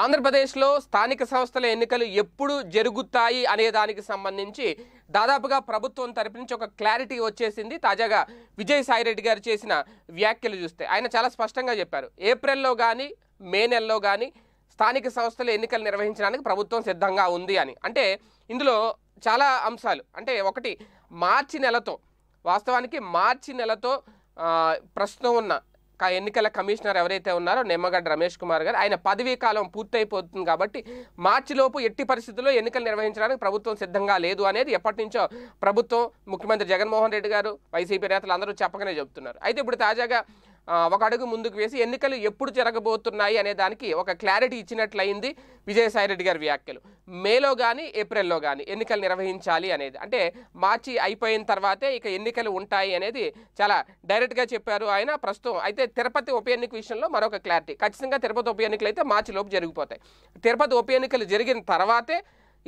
ఆంధ్రప్రదేశ్లో స్థానిక సంస్థల ఎన్నికలు ఎప్పుడు జరుగుతాయి అనే దానికి సంబంధించి దాదాపుగా ప్రభుత్వం తరపు నుంచి ఒక క్లారిటీ వచ్చేసింది తాజాగా విజయసాయిరెడ్డి గారు చేసిన వ్యాఖ్యలు చూస్తే ఆయన చాలా స్పష్టంగా చెప్పారు ఏప్రిల్లో కానీ మే నెలలో కానీ స్థానిక సంస్థల ఎన్నికలు నిర్వహించడానికి ప్రభుత్వం సిద్ధంగా ఉంది అని అంటే ఇందులో చాలా అంశాలు అంటే ఒకటి మార్చి నెలతో వాస్తవానికి మార్చి నెలతో ప్రస్తుతం ఉన్న ఎన్నికల కమిషనర్ ఎవరైతే ఉన్నారో నిమ్మగడ్డ రమేష్ కుమార్ గారు ఆయన పదవీ కాలం పూర్తయిపోతుంది కాబట్టి మార్చిలోపు ఎట్టి పరిస్థితుల్లో ఎన్నికలు నిర్వహించడానికి ప్రభుత్వం సిద్ధంగా లేదు అనేది ఎప్పటి నుంచో ప్రభుత్వం ముఖ్యమంత్రి జగన్మోహన్ రెడ్డి గారు వైసీపీ నేతలు అందరూ చెప్పకనే చెబుతున్నారు అయితే ఇప్పుడు తాజాగా ఒక అడుగు ముందుకు వేసి ఎన్నికలు ఎప్పుడు జరగబోతున్నాయి అనే దానికి ఒక క్లారిటీ ఇచ్చినట్లయింది విజయసాయిరెడ్డి గారి వ్యాఖ్యలు మేలో కానీ ఏప్రిల్లో కానీ ఎన్నికలు నిర్వహించాలి అనేది అంటే మార్చి అయిపోయిన తర్వాతే ఇక ఎన్నికలు ఉంటాయి అనేది చాలా డైరెక్ట్గా చెప్పారు ఆయన ప్రస్తుతం అయితే తిరుపతి ఉప ఎన్నిక విషయంలో మరొక క్లారిటీ ఖచ్చితంగా తిరుపతి ఉప ఎన్నికలు అయితే మార్చిలోపు జరిగిపోతాయి తిరుపతి ఉప ఎన్నికలు జరిగిన తర్వాతే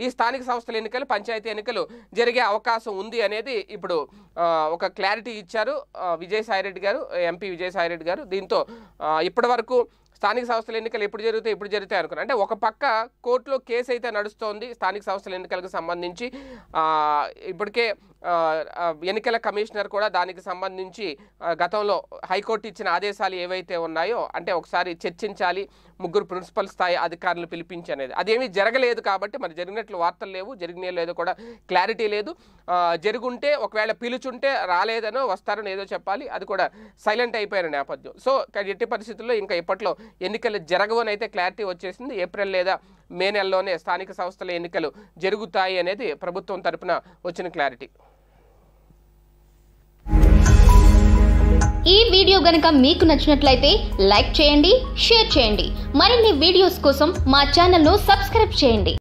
ఈ స్థానిక సంస్థల ఎన్నికలు పంచాయతీ ఎన్నికలు జరిగే అవకాశం ఉంది అనేది ఇప్పుడు ఒక క్లారిటీ ఇచ్చారు విజయసాయిరెడ్డి గారు ఎంపీ విజయసాయిరెడ్డి గారు దీంతో ఇప్పటి వరకు స్థానిక సంస్థల ఎన్నికలు ఎప్పుడు జరుగుతాయి ఎప్పుడు జరుగుతాయి అనుకున్నా అంటే ఒక పక్క కోర్టులో కేసు అయితే నడుస్తోంది స్థానిక సంస్థల ఎన్నికలకు సంబంధించి ఇప్పటికే ఎన్నికల కమిషనర్ కూడా దానికి సంబంధించి గతంలో హైకోర్టు ఇచ్చిన ఆదేశాలు ఏవైతే ఉన్నాయో అంటే ఒకసారి చర్చించాలి ముగ్గురు ప్రిన్సిపల్ స్థాయి అధికారులు పిలిపించి అనేది అదేమీ జరగలేదు కాబట్టి మరి జరిగినట్లు వార్తలు లేవు జరిగిన లేదో కూడా క్లారిటీ లేదు జరుగుంటే ఒకవేళ పిలుచుంటే రాలేదనో వస్తారని ఏదో చెప్పాలి అది కూడా సైలెంట్ అయిపోయిన నేపథ్యం సో ఎట్టి పరిస్థితుల్లో ఇంకా ఇప్పట్లో ఎన్నికలు జరగవని అయితే క్లారిటీ వచ్చేసింది ఏప్రిల్ లేదా మే నెలలోనే స్థానిక సంస్థల ఎన్నికలు జరుగుతాయి అనేది ప్రభుత్వం తరపున వచ్చిన క్లారిటీ ఈ వీడియో గనక మీకు నచ్చినట్లయితే లైక్ చేయండి షేర్ చేయండి మరిన్ని వీడియోస్ కోసం మా ఛానల్ను సబ్స్క్రైబ్ చేయండి